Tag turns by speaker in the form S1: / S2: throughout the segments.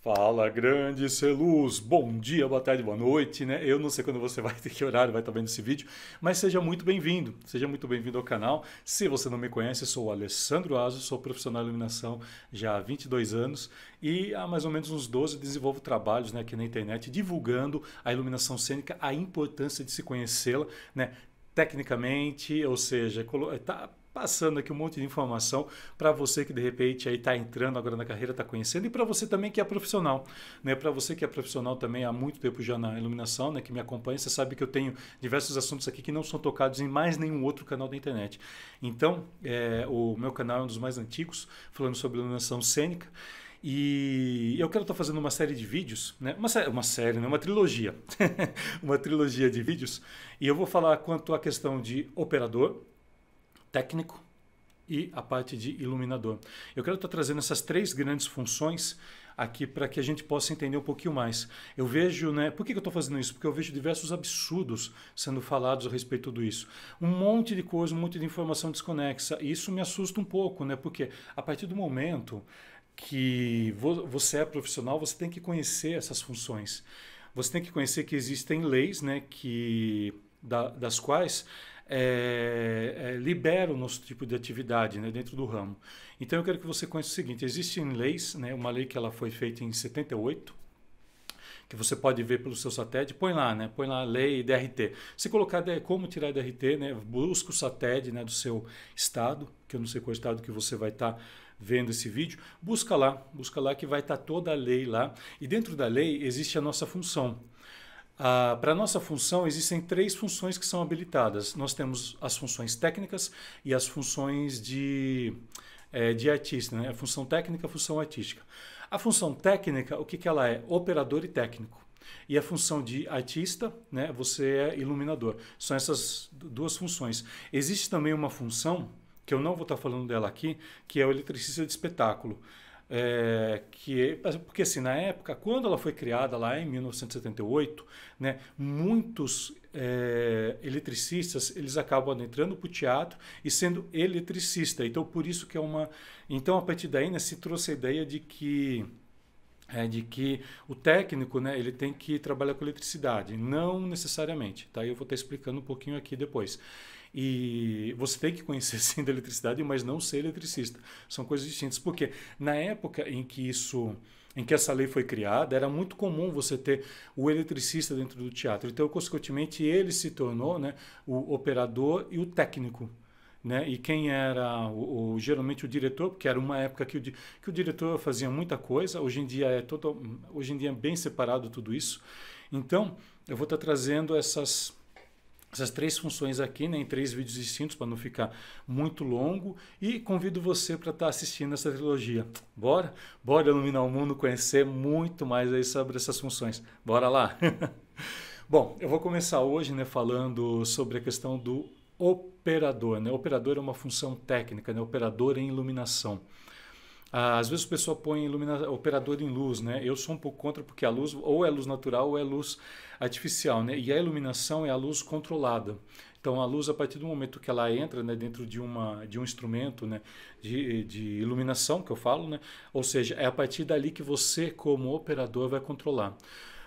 S1: Fala, grande Celuz! Bom dia, boa tarde, boa noite, né? Eu não sei quando você vai ter que horário, vai estar vendo esse vídeo, mas seja muito bem-vindo, seja muito bem-vindo ao canal. Se você não me conhece, sou o Alessandro Aso, sou profissional de iluminação já há 22 anos e há mais ou menos uns 12 desenvolvo trabalhos né, aqui na internet divulgando a iluminação cênica, a importância de se conhecê-la, né? Tecnicamente, ou seja, tá passando aqui um monte de informação para você que de repente aí está entrando agora na carreira, está conhecendo e para você também que é profissional, né? Para você que é profissional também há muito tempo já na iluminação, né? Que me acompanha, você sabe que eu tenho diversos assuntos aqui que não são tocados em mais nenhum outro canal da internet. Então, é, o meu canal é um dos mais antigos, falando sobre iluminação cênica. E eu quero estar tá fazendo uma série de vídeos, né? uma, série, uma série, né? uma trilogia, uma trilogia de vídeos. E eu vou falar quanto à questão de operador, técnico e a parte de iluminador. Eu quero estar trazendo essas três grandes funções aqui para que a gente possa entender um pouquinho mais. Eu vejo, né? Por que eu estou fazendo isso? Porque eu vejo diversos absurdos sendo falados a respeito disso. Um monte de coisa, um monte de informação desconexa. E isso me assusta um pouco, né? Porque a partir do momento que você é profissional, você tem que conhecer essas funções. Você tem que conhecer que existem leis, né? Que da, das quais é, é, libera o nosso tipo de atividade né, dentro do ramo. Então eu quero que você conheça o seguinte: existem leis, né, uma lei que ela foi feita em 78, que você pode ver pelo seu satélite, põe lá, né? Põe lá lei DRT. Se colocar como tirar DRT, né? Busca o satélite né, do seu estado, que eu não sei qual estado que você vai estar. Tá vendo esse vídeo, busca lá, busca lá que vai estar tá toda a lei lá. E dentro da lei existe a nossa função. Ah, Para nossa função, existem três funções que são habilitadas. Nós temos as funções técnicas e as funções de, é, de artista, né? a função técnica a função artística. A função técnica, o que, que ela é? Operador e técnico. E a função de artista, né? você é iluminador. São essas duas funções. Existe também uma função, que eu não vou estar tá falando dela aqui, que é o eletricista de espetáculo. É, que porque assim na época quando ela foi criada lá em 1978 né muitos é, eletricistas eles acabam entrando para o teatro e sendo eletricista então por isso que é uma então a partir daí né, se trouxe a ideia de que é de que o técnico né, ele tem que trabalhar com eletricidade, não necessariamente. Tá? Eu vou estar explicando um pouquinho aqui depois. E você tem que conhecer sim da eletricidade, mas não ser eletricista. São coisas distintas, porque na época em que isso em que essa lei foi criada, era muito comum você ter o eletricista dentro do teatro. Então, consequentemente, ele se tornou né, o operador e o técnico. Né? E quem era o, o, geralmente o diretor, porque era uma época que o, que o diretor fazia muita coisa, hoje em dia é todo, hoje em dia é bem separado tudo isso. Então, eu vou estar trazendo essas essas três funções aqui, né, em três vídeos distintos, para não ficar muito longo. E convido você para estar tá assistindo essa trilogia. Bora? Bora iluminar o mundo, conhecer muito mais aí sobre essas funções. Bora lá! Bom, eu vou começar hoje né, falando sobre a questão do operador. Né? Operador é uma função técnica, né? operador em iluminação. Ah, às vezes o pessoal põe ilumina, operador em luz, né? Eu sou um pouco contra porque a luz ou é luz natural ou é luz artificial, né? E a iluminação é a luz controlada. Então a luz a partir do momento que ela entra né, dentro de uma de um instrumento, né, de, de iluminação que eu falo, né? Ou seja, é a partir dali que você como operador vai controlar.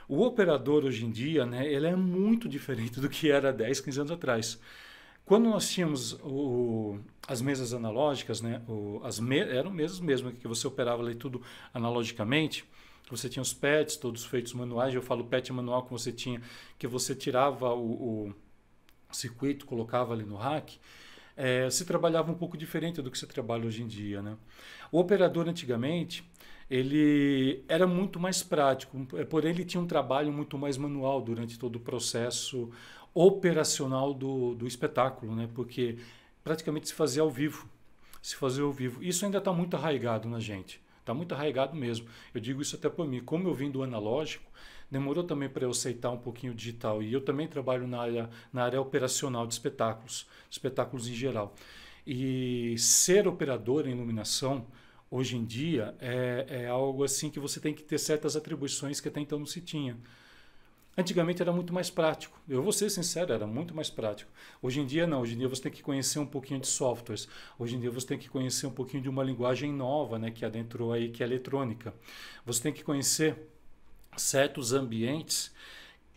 S1: O operador hoje em dia, né, ele é muito diferente do que era 10, 15 anos atrás. Quando nós tínhamos o, as mesas analógicas, né, o, as me, eram mesas mesmo, que você operava ali tudo analogicamente, você tinha os pets, todos feitos manuais, eu falo pet manual que você tinha, que você tirava o, o circuito, colocava ali no rack, é, se trabalhava um pouco diferente do que se trabalha hoje em dia. Né? O operador antigamente, ele era muito mais prático, é, porém ele tinha um trabalho muito mais manual durante todo o processo operacional do, do espetáculo, né? porque praticamente se fazia ao vivo. Se fazia ao vivo. Isso ainda está muito arraigado na gente. Está muito arraigado mesmo. Eu digo isso até por mim. Como eu vim do analógico, demorou também para eu aceitar um pouquinho o digital. E eu também trabalho na área, na área operacional de espetáculos, espetáculos em geral. E ser operador em iluminação, hoje em dia, é, é algo assim que você tem que ter certas atribuições que até então não se tinha. Antigamente era muito mais prático. Eu vou ser sincero, era muito mais prático. Hoje em dia não, hoje em dia você tem que conhecer um pouquinho de softwares. Hoje em dia você tem que conhecer um pouquinho de uma linguagem nova, né, que adentrou aí que é eletrônica. Você tem que conhecer certos ambientes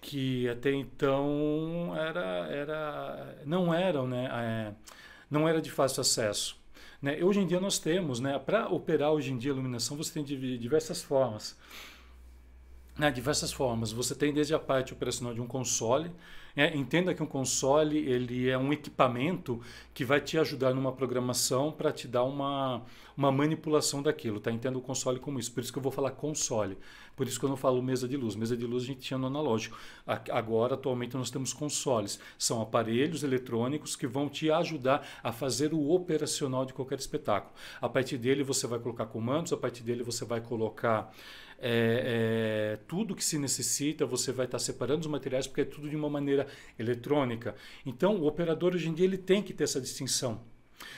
S1: que até então era, era não eram, né, é, não era de fácil acesso. Né? Hoje em dia nós temos, né, para operar hoje em dia a iluminação você tem diversas formas né, diversas formas. Você tem desde a parte operacional de um console. É, entenda que um console ele é um equipamento que vai te ajudar numa programação para te dar uma, uma manipulação daquilo. Tá? Entenda o console como isso. Por isso que eu vou falar console. Por isso que eu não falo mesa de luz. Mesa de luz a gente tinha no analógico. Agora, atualmente, nós temos consoles. São aparelhos eletrônicos que vão te ajudar a fazer o operacional de qualquer espetáculo. A partir dele você vai colocar comandos, a partir dele você vai colocar é, é, tudo que se necessita, você vai estar separando os materiais, porque é tudo de uma maneira eletrônica. Então, o operador hoje em dia ele tem que ter essa distinção.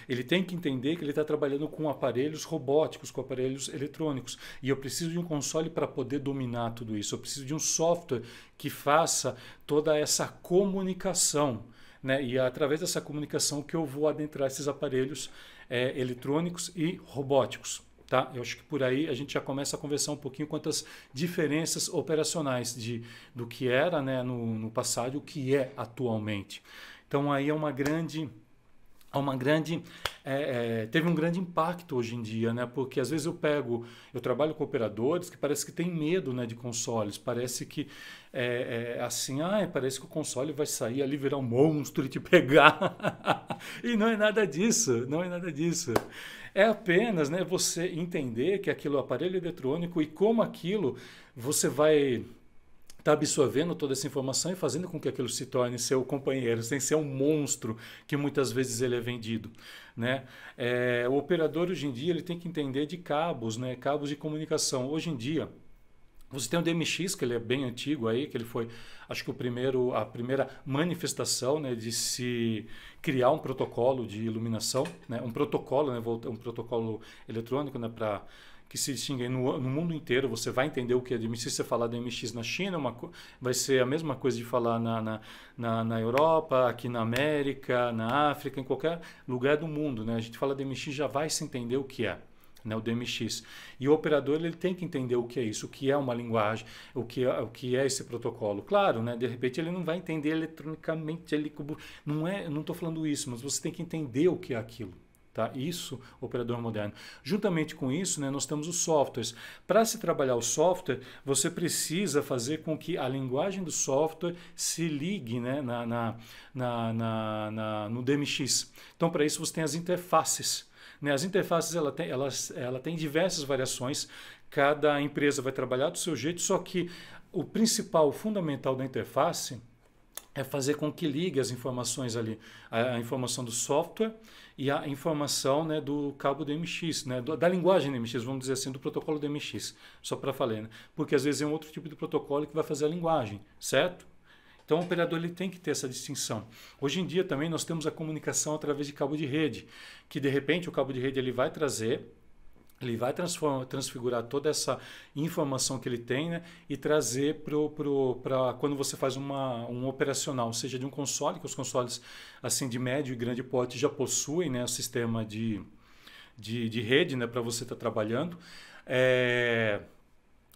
S1: Ele tem que entender que ele está trabalhando com aparelhos robóticos, com aparelhos eletrônicos. E eu preciso de um console para poder dominar tudo isso. Eu preciso de um software que faça toda essa comunicação. Né? E é através dessa comunicação que eu vou adentrar esses aparelhos é, eletrônicos e robóticos. Tá? Eu acho que por aí a gente já começa a conversar um pouquinho quanto às diferenças operacionais de, do que era né, no, no passado e o que é atualmente. Então aí é uma grande é uma grande é, é, teve um grande impacto hoje em dia, né? Porque às vezes eu pego, eu trabalho com operadores que parece que tem medo, né, de consoles. Parece que é, é assim, ah, parece que o console vai sair ali virar um monstro e te pegar. e não é nada disso, não é nada disso. É apenas né, você entender que aquilo é aparelho eletrônico e como aquilo você vai estar tá absorvendo toda essa informação e fazendo com que aquilo se torne seu companheiro, sem ser um monstro que muitas vezes ele é vendido. Né? É, o operador hoje em dia ele tem que entender de cabos, né? cabos de comunicação. Hoje em dia, você tem o DMX, que ele é bem antigo aí, que ele foi, acho que o primeiro, a primeira manifestação né, de se criar um protocolo de iluminação, né, um protocolo, né, um protocolo eletrônico né, para que se distingue no, no, mundo inteiro. Você vai entender o que é DMX. Se você falar DMX na China, uma, vai ser a mesma coisa de falar na, na, na, na, Europa, aqui na América, na África, em qualquer lugar do mundo. Né? A gente fala DMX, já vai se entender o que é né, o DMX. E o operador ele tem que entender o que é isso, o que é uma linguagem, o que é, o que é esse protocolo. Claro, né, de repente ele não vai entender eletronicamente, ele, não é, não estou falando isso, mas você tem que entender o que é aquilo. Tá? Isso, operador moderno. Juntamente com isso, né, nós temos os softwares. Para se trabalhar o software, você precisa fazer com que a linguagem do software se ligue né, na, na, na, na no DMX. Então, para isso, você tem as interfaces. Né? As interfaces ela tem, elas, ela tem diversas variações, cada empresa vai trabalhar do seu jeito, só que o principal, o fundamental da interface é fazer com que ligue as informações ali, a, informação do software e a informação né, do cabo DMX, né, da linguagem DMX, vamos dizer assim, do protocolo DMX, só para falar, né? porque às vezes é um outro tipo de protocolo que vai fazer a linguagem, certo? Então o operador ele tem que ter essa distinção. Hoje em dia também nós temos a comunicação através de cabo de rede, que de repente o cabo de rede ele vai trazer ele vai transfigurar toda essa informação que ele tem né, e trazer para quando você faz uma, um operacional, seja de um console, que os consoles assim de médio e grande porte já possuem né, o sistema de, de, de rede né, para você estar tá trabalhando. É,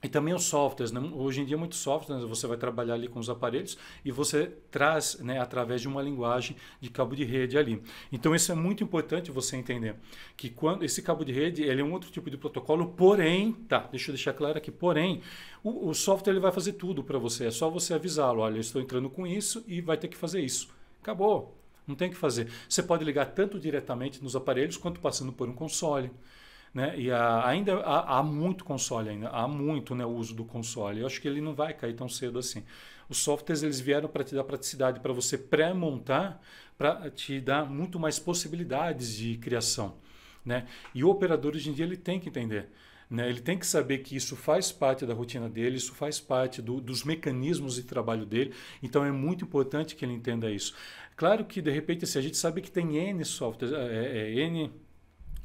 S1: e também os softwares, né? hoje em dia é muitos softwares, né? você vai trabalhar ali com os aparelhos e você traz né, através de uma linguagem de cabo de rede ali. Então isso é muito importante você entender, que quando esse cabo de rede ele é um outro tipo de protocolo, porém, tá, deixa eu deixar claro aqui, porém, o, o software ele vai fazer tudo para você, é só você avisá-lo, olha, eu estou entrando com isso e vai ter que fazer isso. Acabou, não tem o que fazer. Você pode ligar tanto diretamente nos aparelhos quanto passando por um console. Né? E ainda há, há, muito console ainda, há muito né, o uso do console. Eu acho que ele não vai cair tão cedo assim. Os softwares eles vieram para te dar praticidade para você pré-montar, para te dar muito mais possibilidades de criação. Né? E o operador hoje em dia ele tem que entender. Né? Ele tem que saber que isso faz parte da rotina dele, isso faz parte do, dos mecanismos de trabalho dele. Então é muito importante que ele entenda isso. Claro que de repente, se assim, a gente sabe que tem N softwares, é, é, é N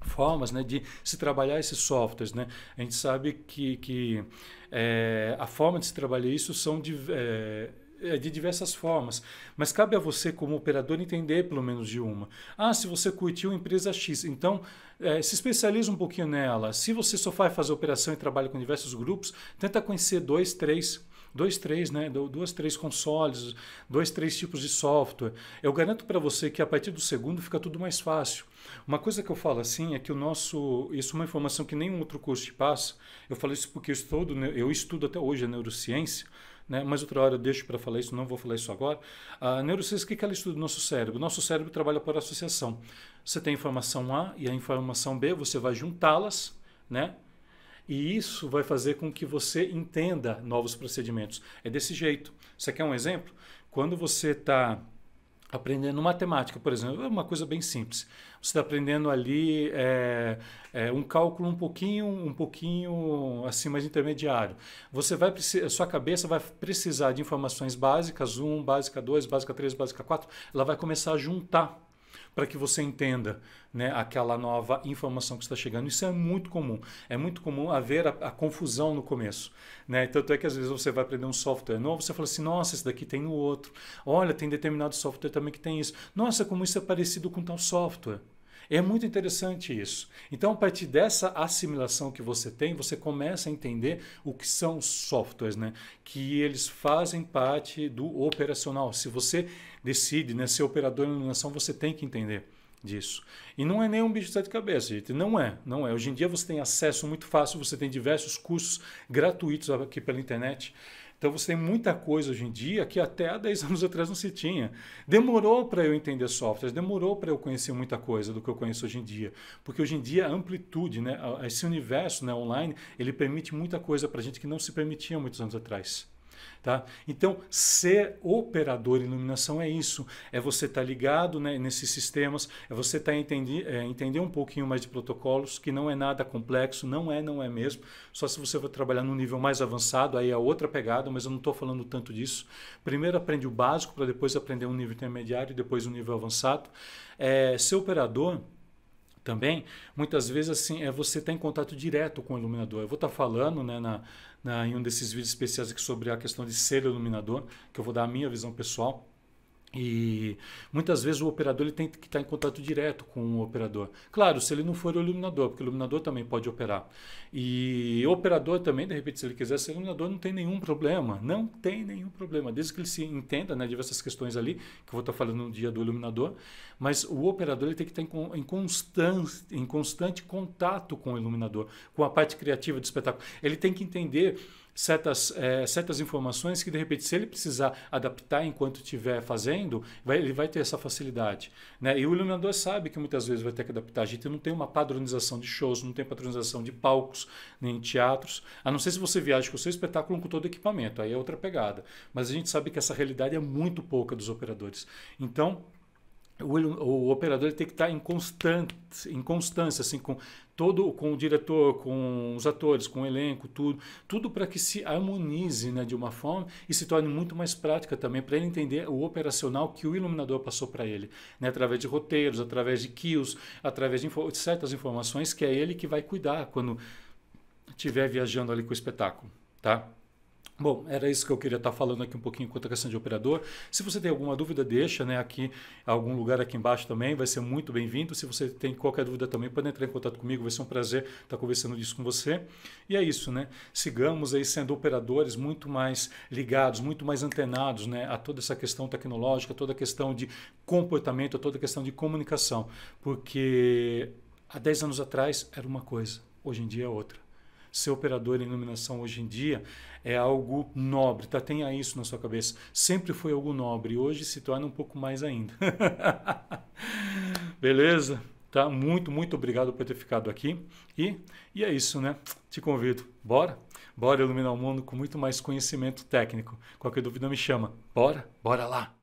S1: formas né, de se trabalhar esses softwares. Né? A gente sabe que, que é, a forma de se trabalhar isso são de, é, é, de diversas formas, mas cabe a você como operador entender pelo menos de uma. Ah, se você curtiu empresa X, então é, se especializa um pouquinho nela. Se você só vai fazer operação e trabalha com diversos grupos, tenta conhecer dois, três dois, três, né? Duas, três consoles, dois, três tipos de software. Eu garanto para você que a partir do segundo fica tudo mais fácil. Uma coisa que eu falo assim é que o nosso, isso é uma informação que nenhum outro curso te passa. Eu falo isso porque eu estudo, né? eu estudo até hoje a neurociência. Né? Mas outra hora eu deixo para falar isso, não vou falar isso agora. A neurociência, o que ela estuda do nosso cérebro? Nosso cérebro trabalha por associação. Você tem a informação A e a informação B, você vai juntá-las, né? E isso vai fazer com que você entenda novos procedimentos. É desse jeito. Você quer um exemplo? Quando você está aprendendo matemática, por exemplo, é uma coisa bem simples. Você está aprendendo ali é, é, um cálculo um pouquinho, um pouquinho acima de intermediário. Você vai sua cabeça vai precisar de informações básicas 1, básica 2, básica 3, básica 4. Ela vai começar a juntar para que você entenda né, aquela nova informação que está chegando. Isso é muito comum. É muito comum haver a, a confusão no começo. Né? Tanto é que às vezes você vai aprender um software novo, você fala assim, nossa, esse daqui tem no outro. Olha, tem determinado software também que tem isso. Nossa, como isso é parecido com tal software. É muito interessante isso. Então, a partir dessa assimilação que você tem, você começa a entender o que são os softwares, né? Que eles fazem parte do operacional. Se você decide né, ser operador de iluminação, você tem que entender disso. E não é nem um bicho de sete cabeças, gente. Não é, não é. Hoje em dia você tem acesso muito fácil, você tem diversos cursos gratuitos aqui pela internet. Então você tem muita coisa hoje em dia que até há 10 anos atrás não se tinha. Demorou para eu entender softwares, demorou para eu conhecer muita coisa do que eu conheço hoje em dia. Porque hoje em dia a amplitude, né, esse universo né, online, ele permite muita coisa para a gente que não se permitia muitos anos atrás. Tá? Então, ser operador em iluminação é isso, é você estar tá ligado né, nesses sistemas, é você tá entender, é, entender um pouquinho mais de protocolos, que não é nada complexo, não é, não é mesmo, só se você for trabalhar num nível mais avançado, aí é outra pegada, mas eu não estou falando tanto disso. Primeiro aprende o básico, para depois aprender um nível intermediário e depois um nível avançado. É, ser operador também, muitas vezes assim é você está em contato direto com o iluminador. Eu vou estar tá falando né, na, na, em um desses vídeos especiais aqui sobre a questão de ser iluminador, que eu vou dar a minha visão pessoal. E muitas vezes o operador ele tem que estar tá em contato direto com o operador. Claro, se ele não for o iluminador, porque o iluminador também pode operar. E o operador também, de repente, se ele quiser ser iluminador, não tem nenhum problema. Não tem nenhum problema. Desde que ele se entenda né, diversas questões ali, que eu vou estar tá falando no dia do iluminador. Mas o operador ele tem que estar tá em, em, constante, em constante contato com o iluminador, com a parte criativa do espetáculo. Ele tem que entender certas, é, certas informações que, de repente, se ele precisar adaptar enquanto estiver fazendo, vai, ele vai ter essa facilidade. Né? E o iluminador sabe que muitas vezes vai ter que adaptar. A gente não tem uma padronização de shows, não tem padronização de palcos, nem teatros, a não ser se você viaja com o seu espetáculo com todo equipamento, aí é outra pegada. Mas a gente sabe que essa realidade é muito pouca dos operadores. Então, o, o operador tem que estar em, constante, em constância, assim, com todo com o diretor, com os atores, com o elenco, tudo, tudo para que se harmonize né, de uma forma e se torne muito mais prática também para ele entender o operacional que o iluminador passou para ele, né, através de roteiros, através de kills, através de, de certas informações que é ele que vai cuidar quando estiver viajando ali com o espetáculo, tá? Bom, era isso que eu queria estar falando aqui um pouquinho quanto à questão de operador. Se você tem alguma dúvida, deixa né, aqui, algum lugar aqui embaixo também, vai ser muito bem-vindo. Se você tem qualquer dúvida também, pode entrar em contato comigo, vai ser um prazer estar conversando disso com você. E é isso, né? Sigamos aí sendo operadores muito mais ligados, muito mais antenados né, a toda essa questão tecnológica, toda a questão de comportamento, a toda a questão de comunicação. Porque há 10 anos atrás era uma coisa, hoje em dia é outra ser operador em iluminação hoje em dia é algo nobre, tá? Tenha isso na sua cabeça. Sempre foi algo nobre, hoje se torna um pouco mais ainda. Beleza? Tá? Muito, muito obrigado por ter ficado aqui. E, e é isso, né? Te convido, bora? Bora iluminar o mundo com muito mais conhecimento técnico. Qualquer dúvida me chama. Bora? Bora lá!